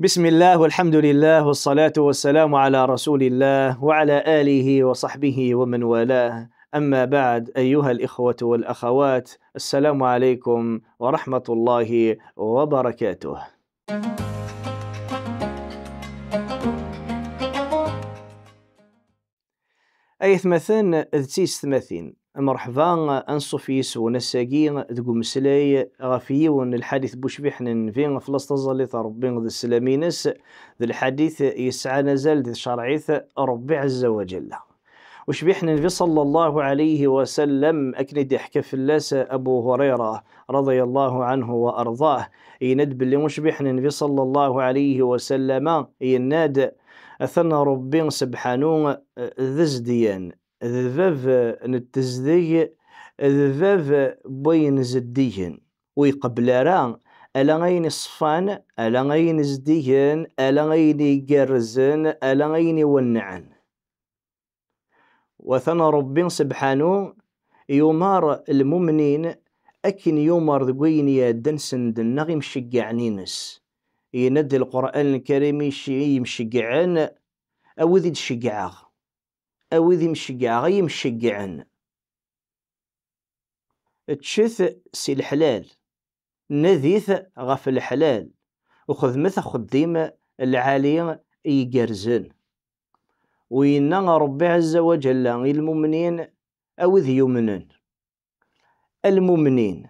بسم الله والحمد لله والصلاة والسلام على رسول الله وعلى آله وصحبه ومن والاه أما بعد أيها الإخوة والأخوات السلام عليكم ورحمة الله وبركاته أي ثمثين ذتيس ثمثين مرحبا انصفيس ونساقي ذو مسلاي غف يون الحديث بوش بيحنا فين فلسطز اللي ربي ذا السلامينس ذا الحديث يسعى نزال ذي شرعيث ربي عز وجل وش بيحنا في صلى الله عليه وسلم أكند يحكى في اللاس أبو هريرة رضي الله عنه وأرضاه يند باللي مش بيحنا في صلى الله عليه وسلم يناد أثنى ربي سبحانه ذزديان الذاب نتزدي الذاب بين زديهن ويقبل راه ألا غين صفان ألا غين زديهن ألا غين يقرزن ألا غين يونعن وثنى ربي سبحانه يمار المؤمنين أكن يمار دقوين يا دنسن دنغي مشقعنينس يندي القرآن الكريم يمشقعن أو ذي تشقعه او ذي مشقاغ يمشقعن تشث سي الحلال نذيث غف الحلال وخذ مث خديم العالي يقرزن وينا ربي عز وجل المؤمنين او ذي يمنن المؤمنين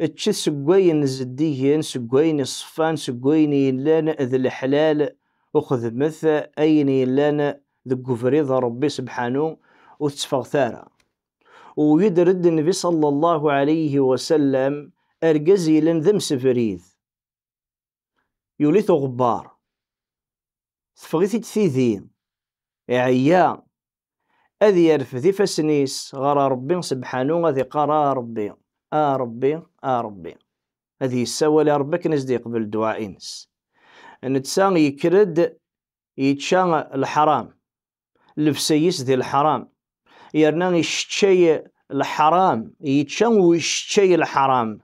اتش سقوين زديين سقوين صفان سقوين لان ذي الحلال وخذ مثا اين لان ذك فريضة ربي سبحانه وتسفغ ثارا ويدرد النبي صلى الله عليه وسلم أرجز لن ذم سفريد يوليث غبار تفغيث تثيذي يعيا أذي يرفث فسنيس غرى ربي سبحانه أذي قرى ربي آ ربي آ ربي أذي يساول ربك نزدي قبل دعاء إنس نتسان يكرد يتشان الحرام لفسيس ديال الحرام يرنا الشيء الحرام يتشان ويشتشي الحرام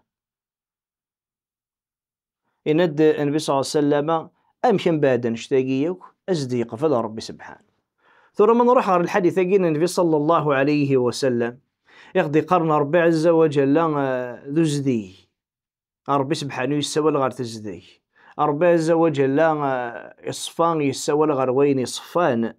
يند النبي صلى الله عليه وسلم أمشن بعد نشتاقيك أزدي قفل ربي سبحانه ثم نروح على الحديث قلنا النبي صلى الله عليه وسلم يقضي قرن ربي عز وجل آه، ذو زدي ربي سبحانه يسول غير تزدي ربي عز وجل آه، يصفان يسول غير وين يصفان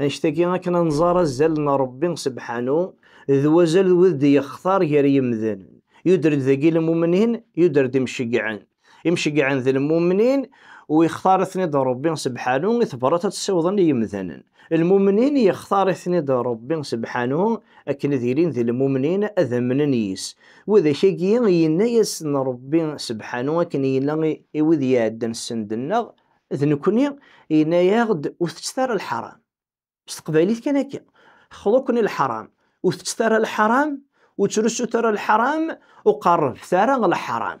انشتكي كنا نزار زلنا ربي سبحانه ذو زل ود يختار غير يمذن يدرد ذقي المؤمنين يدرد يمشقعن يمشقعن ذي المؤمنين ويختار دا ربي سبحانه اثبرت تسوضن يمذن المؤمنين يختار دا ربي سبحانه أكن ذيرين ذي المؤمنين من نيس وذا شيكي ينيس يسن ربي سبحانه أكن ينا وذي يادن السندنغ اذن كوني ينيغد وثتار الحرام بس القبايليت كان هكا خلوكني الحرام وثتش ترى الحرام وترشو ترى الحرام وقرب ترى الحرام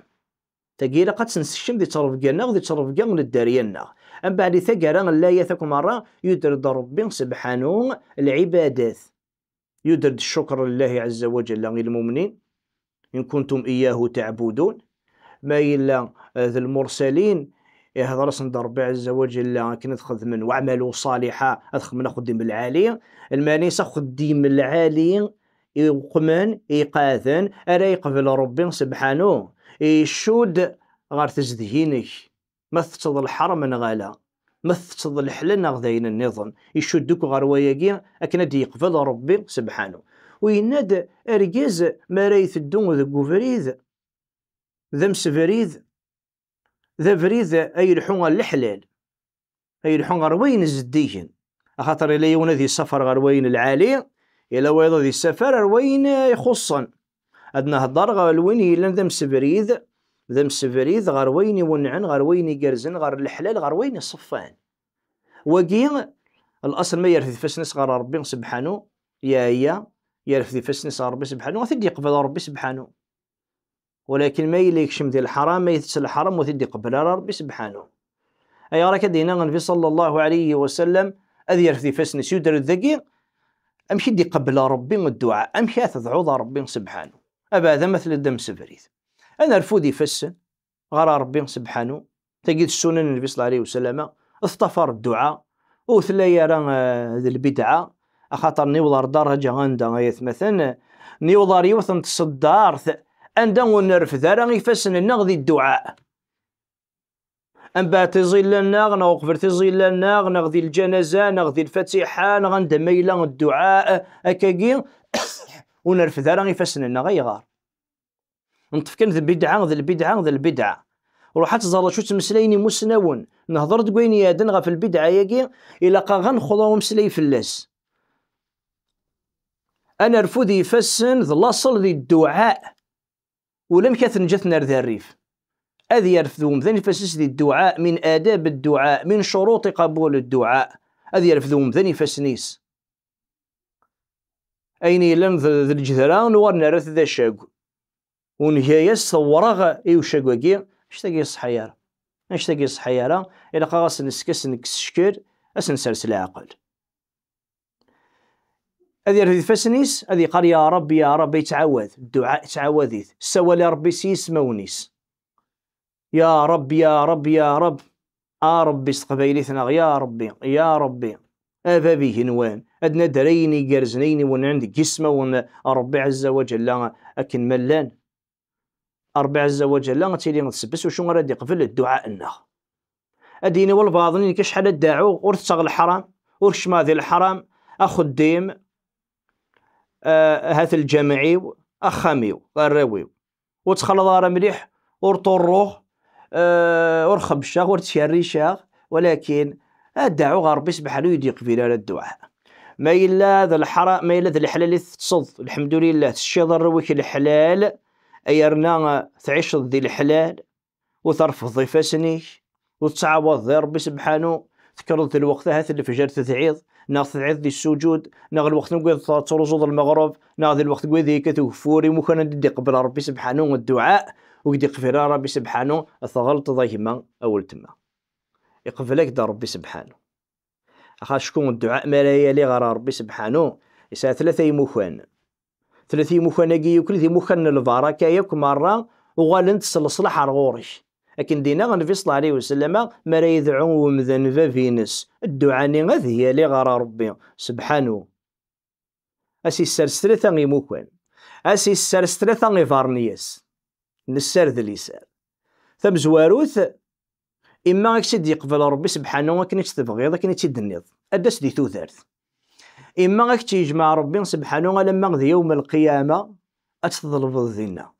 تقيل قد تنسشم دي ترف كانا ودي ترف كان من الدارينا أم بعد ثقرا لا يثق مرة يدرد ربي سبحانه العبادات يدرد الشكر لله عز وجل المؤمنين إن كنتم إياه تعبدون ما إلا ذا المرسلين يهضر سند ربي الزواج الا كي ندخل من وعمل صالحا ادخل من خدم العالي المانيس ديم العالي يقمن يقاذن أرى يقبل ربي سبحانه يشود غار تزدهينك ما تتض الحرم غالا ما تتض الحلن غذين النظام يشودك غار وياكي أكن يقبل ربي سبحانه ويناد أرجز ما ريث الدون ذا قفريد ذا مسفريد ذا فريد أي لحو الحلال أي لحو روين وين الزديجن خاطر إلا يونا ذي السفر غير العالي إلا ويضا ذي السفر روين يخصا يخصن أدنا هدار غير الى يلان ذا مسفريد ذا مسفريد غير وين يونعن غير يقرزن غير الحلال غير وين يصفان وقي الأصل ما يرثي فسنس غير ربي سبحانه يا يا يرثي فسنس غير ربي سبحانه وثدي يقبل ربي سبحانه ولكن ما يليك يكشم الحرام ما يتسل الحرام وثدي قبل ربي سبحانه أي راك دينا النبي صلى الله عليه وسلم أذ يرفضي فسن سيدر الذكي أمشي دي قبل ربي الدعاء أمشي أثضعوض ربي سبحانه أبا هذا مثل الدم سفريث أنا رفودي فسن غرى ربي سبحانه تجد السنن النبي صلى الله عليه وسلم اصطفر الدعاء وثلا يرى آه، ذي البدعة أخاطر نيوضر درجة غندا غيث مثلا نيوضر يوثن تصدار أن دون نرف ذرا يفسن نغذي الدعاء أن بات زيل الناغ نغفر تزيل النار نغذي الجنازة نغذي الفتحة نغندم ميلا الدعاء أكاقين ونرف ذرا يفسن النغي غار نتفكن ذي بدعة ذي البدعة ذي البدعة وروحات زارة شو تمسليني مسنون نهضر تقوين يا دنغا في البدعة يقين إلا قا خضوا مسلي في اللس أنا رفو ذي فسن ذي الدعاء ولم جثنا ذا الريف أذي يرفذو مثلا فاسس الدعاء من آداب الدعاء من شروط قبول الدعاء أذي يرفذو مثلا فسنيس أين لم ذا الجذران ورنا رث ذا ونهي ونهياس صورغ إيو شاقوكي اشتاقي الصحيارة اشتاقي الصحيارة إلا قاس نسكس نكسشكر أسنسرس العقل هذه رثي فاسنيس هذه قال يا ربي يا ربي تعوذ الدعاء تعوذيت سوال ربي سيس مونيس يا ربي يا ربي يا رب آ ربي ثناغ يا ربي يا ربي أبا به نوان أدنا دريني قرزنيني ون عندك جسمة ون ربي عز وجل لا أكن ملان ربي عز وجل لا تيلي نتسبس وشو غادي يقبل الدعاء لنا أديني والباطنين كشحال الداعو ورتغ الحرام ورشما ذي الحرام الديم آه، هات الجمعي اخامي قراوي راه مليح ورطروه آه، ورخبشاغ الشاغ ولكن الدعو غربي سبحانه يديق في على الدعاء ما إلا ذا الحرام ما إلا ذا الحلال تصد الحمد لله تشي ضروك الحلال رنا تعيش ذي الحلال وترفض فاسنيك وتعوض ربي سبحانه تكرد الوقت هات الفجر تتعيض ناخ تعذ السجود ناخذ الوقت نقول ترجض المغرب ناخذ الوقت نقول ذيك توفوري ممكن ندي قبل ربي سبحانه والدعاء وقدي يقفل ربي سبحانه الثغلط ضيما أول تما يقفلك دا ربي سبحانه أخا شكون الدعاء مالايا لي غرا ربي سبحانه يسا ثلاثة يموخان ثلاثة يموخان أكي يوكل ذي موخان البركة ياك مرة وغالنت الصلاح غورش لكن دينا غنفي صلى الله عليه وسلم ما يدعو ومذن بابينس الدعاء غاد هي لي غرا ربي سبحانه اسي سر ثلاثة غي موكان اسي سر ثلاثة غي فارنيس نسار ذلي سار ثم زواروث إما أكسد يقبل ربي سبحانه أكن تبغيض تشد النيض أدس دي توثرث إما أكتي يجمع ربي سبحانه لما يوم القيامة أتظلم ذينا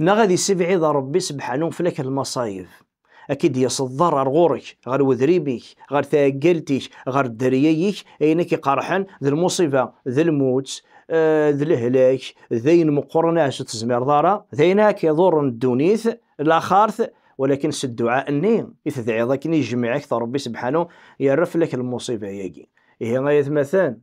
نغذي سبعي ذا ربي سبحانه فلك المصايف اكيد يا صدر غورك غير وذريبك غير ثاقلتك غير درييك اينك قرحن ذي المصيبه ذي الموت آه، ذي الهلاك ذين مقرناش تزمير دارا ذيناك يضر الدونيث لا ولكن سد الدعاء اذا دعي ضاك يجمعك ربي سبحانه يعرف لك المصيبه ياكي هي إيه، غاية مثلا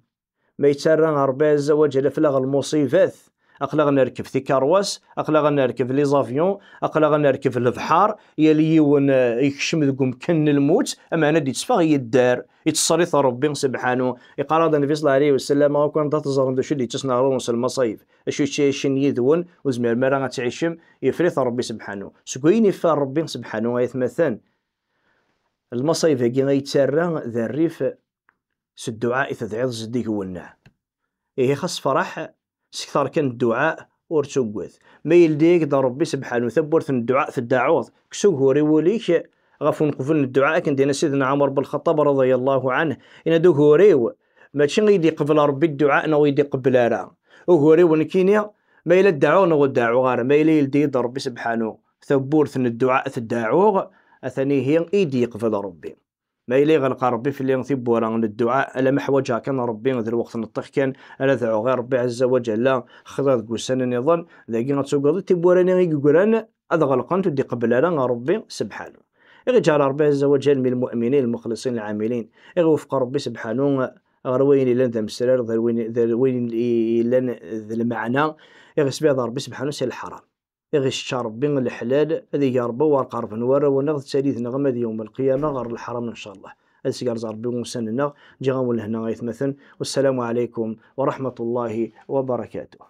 ما يتسرى ربي عز وجل فلغ المصيبات اقلا غنركب في كارواس اقلا غنركب لي زافيون اقلا غنركب البحار يلي يون آه، يكشم ذو كن الموت اما انا دي تسفاغ يدار يتصريط ربي سبحانه يقال النبي صلى الله عليه وسلم كان تظهر ذو شي اللي تسنى رونس المصايب اشو تشيشن يذون وزمير مرا غتعيشم يفريط ربي سبحانه سكويني فار ربي سبحانه مثلا المصايب هاكي غيتسرى ذا الريف سدعاء تدعيض زديك ولنا إيه خاص فرح سكثر كان الدعاء ورتوكوث ما يلديك دا ربي سبحانه ثبرت الدعاء في الدعوض كسوك هوري وليك نقفل الدعاء كان دينا سيدنا عمر بن الخطاب رضي الله عنه إن دو هوريو ماشي غيدي قبل ربي الدعاء نا ويدي قبل راه وهوريو نكينيا ما يلا الدعوة نا الدعوة غير ما يلا يلدي دا ربي سبحانه ثبورت الدعاء في الدعوض أثني هي إيدي قفل ربي ما يلي غلقى ربي في اللي نثيب ورا الدعاء ألا محوجها كان ربي غير الوقت نطيح كان انا ذعو غير ربي عز وجل لا خضر قوسان نظن ذاكي غتسوقضي تيب وراني غيكوران هذا غلقان تدي قبل أنا ربي سبحانه إغي جعل ربي عز وجل من المؤمنين المخلصين العاملين إغي وفق ربي سبحانه غير وين إلا ذا مسرار غير وين إلا ذا المعنى إغي سبيع ربي سبحانه سي الحرام إغي الشر بين الحلال هذي يربو وارقرب نورا ونغد تساليث نغمة يوم القيامة غر الحرام إن شاء الله هذا سيقار ربي ونسننا جغاو لهنا غيث مثل والسلام عليكم ورحمة الله وبركاته